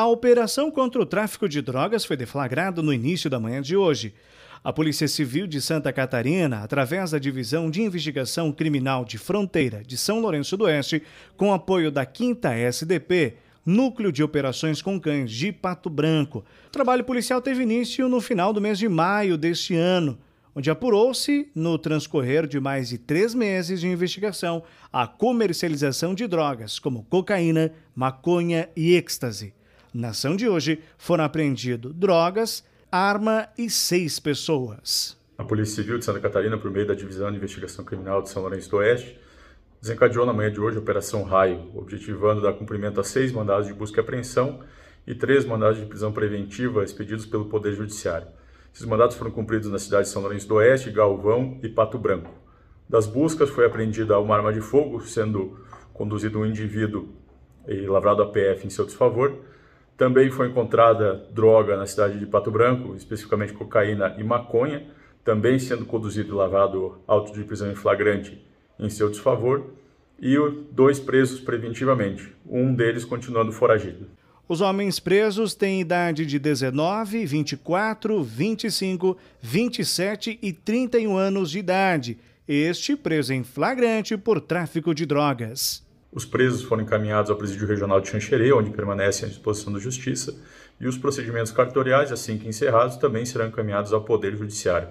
A operação contra o tráfico de drogas foi deflagrada no início da manhã de hoje. A Polícia Civil de Santa Catarina, através da Divisão de Investigação Criminal de Fronteira de São Lourenço do Oeste, com apoio da 5 SDP, Núcleo de Operações com Cães de Pato Branco. O trabalho policial teve início no final do mês de maio deste ano, onde apurou-se, no transcorrer de mais de três meses de investigação, a comercialização de drogas como cocaína, maconha e êxtase. Na ação de hoje, foram apreendidos drogas, arma e seis pessoas. A Polícia Civil de Santa Catarina, por meio da Divisão de Investigação Criminal de São Lourenço do Oeste, desencadeou na manhã de hoje a Operação Raio, objetivando dar cumprimento a seis mandados de busca e apreensão e três mandados de prisão preventiva expedidos pelo Poder Judiciário. Esses mandados foram cumpridos na cidade de São Lourenço do Oeste, Galvão e Pato Branco. Das buscas foi apreendida uma arma de fogo, sendo conduzido um indivíduo e eh, lavrado a PF em seu desfavor, também foi encontrada droga na cidade de Pato Branco, especificamente cocaína e maconha, também sendo conduzido e lavado auto de prisão em flagrante em seu desfavor, e dois presos preventivamente, um deles continuando foragido. Os homens presos têm idade de 19, 24, 25, 27 e 31 anos de idade. Este preso em flagrante por tráfico de drogas. Os presos foram encaminhados ao presídio regional de Xanxerê, onde permanecem à disposição da Justiça, e os procedimentos cartoriais, assim que encerrados, também serão encaminhados ao Poder Judiciário.